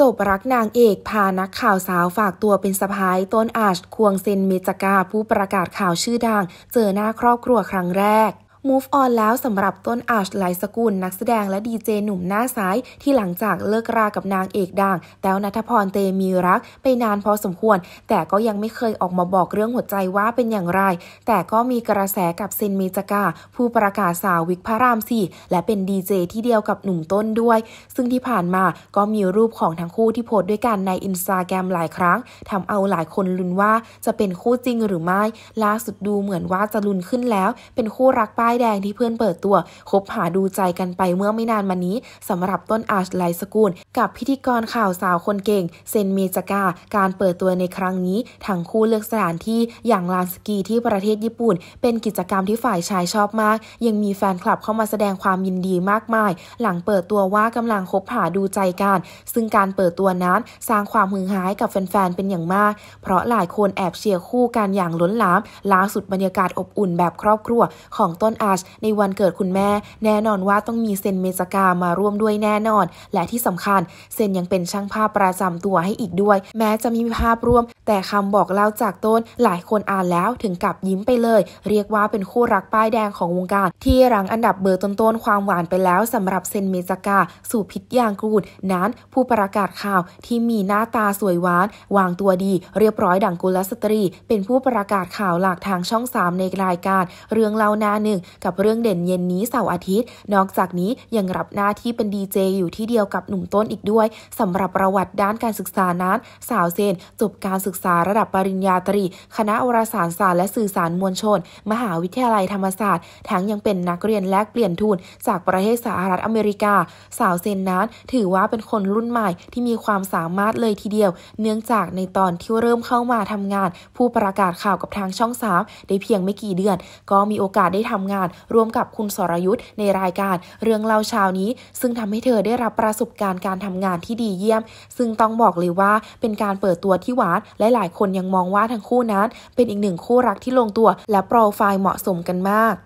จบรักนางเอกพานักข่าวสาวฝากตัวเป็นสะพ้ายต้นอาชควงเซนเมจกาผู้ประกาศข่าวชื่อดังเจอหน้าครอบครัวครั้งแรก move on แล้วสำหรับต้นอาชไหลสกุลนักแสดงและดีเจหนุ่มหน้าซ้ายที่หลังจากเลิกรากับนางเอกดังแต้วนัทพรเตมีรักไปนานพอสมควร แต่ก็ยังไม่เคยออกมาบอกเรื่องหัวใจว่าเป็นอย่างไร แต่ก็มีกระแสกับเซนเมจกา ผู้ประกาศสาววิกพระรามสี่และเป็นดีเจที่เดียวกับหนุ่มต้นด้วย ซึ่งที่ผ่านมาก็มีรูปของทั้งคู่ที่โพสต์ด้วยกันในอินสตาแกรมหลายครั้งทำเอาหลายคนลุ้นว่าจะเป็นคู่จริงหรือไม่ล่าสุดดูเหมือนว่าจะลุ้นขึ้นแล้วเป็นคู่รักป้าายแดงที่เพื่อนเปิดตัว คบหาดูใจกันไปเมื่อไม่นานมานี้สำหรับต้นอาชไลสกุลกับพิธีกรข่าวสาวคนเก่ง เซนเมจากาการเปิดตัวในครั้งนี้ ทั้งคู่เลือกสถานที่อย่างลานสกีที่ประเทศญี่ปุ่นเป็นกิจกรรมที่ฝ่ายชายชอบมาก ยังมีแฟนคลับเข้ามาแสดงความยินดีมากมาย หลังเปิดตัวว่ากำลังคบหาดูใจกัน ซึ่งการเปิดตัวนั้น สร้างความหือหายกับแฟนๆเป็นอย่างมาก เพราะหลายคนแอบเชียร์คู่กันอย่างล้นหลามล่าสุดบรรยากาศอบอุ่นแบบครอบครัวของต้นอาชในวันเกิดคุณแม่แน่นอนว่าต้องมีเซนเมสกามาร่วมด้วยแน่นอน และที่สำคัญ เซนยังเป็นช่างภาพประจำตัวให้อีกด้วย แม้จะมีภาพร่วม แต่คำบอกเล่าจากต้นหลายคนอ่านแล้วถึงกับยิ้มไปเลย เรียกว่าเป็นคู่รักป้ายแดงของวงการ ที่รังอันดับเบอร์ต้นๆความหวานไปแล้ว สำหรับเซนเมสกาสู่พิษยางกูดนั้น ผู้ประกาศข่าวที่มีหน้าตาสวยหวาน วางตัวดี เรียบร้อยดังกุลสตรี เป็นผู้ประกาศข่าวหลักทางช่อง 3 ในรายการเรื่องเล่าหน้าหนึ่งกับเรื่องเด่นเย็นนี้เสาร์อาทิตย์ นอกจากนี้ยังรับหน้าที่เป็นดีเจอยู่ที่เดียวกับหนุ่มต้นอีกด้วย สำหรับประวัติด้านการศึกษานั้น สาวเซน จบการศึกษาระดับปริญญาตรี คณะวารสารศาสตร์และสื่อสารมวลชน มหาวิทยาลัยธรรมศาสตร์ทั้งยังเป็นนักเรียนแลกเปลี่ยนทุนจากประเทศสหรัฐอเมริกา สาวเซนนั้นถือว่าเป็นคนรุ่นใหม่ที่มีความสามารถเลยทีเดียว เนื่องจากในตอนที่เริ่มเข้ามาทำงาน ผู้ประกาศข่าวกับทางช่องสามได้เพียงไม่กี่เดือน ก็มีโอกาสได้ทำงานการณ์ร่วมกับคุณสรยุทธ์ในรายการเรื่องเล่าเช้านี้ซึ่งทำให้เธอได้รับประสบการณ์การทำงานที่ดีเยี่ยม ซึ่งต้องบอกเลยว่าเป็นการเปิดตัวที่หวานและหลายคนยังมองว่าทั้งคู่นั้น เป็นอีกหนึ่งคู่รักที่ลงตัวและโปรไฟล์เหมาะสมกันมาก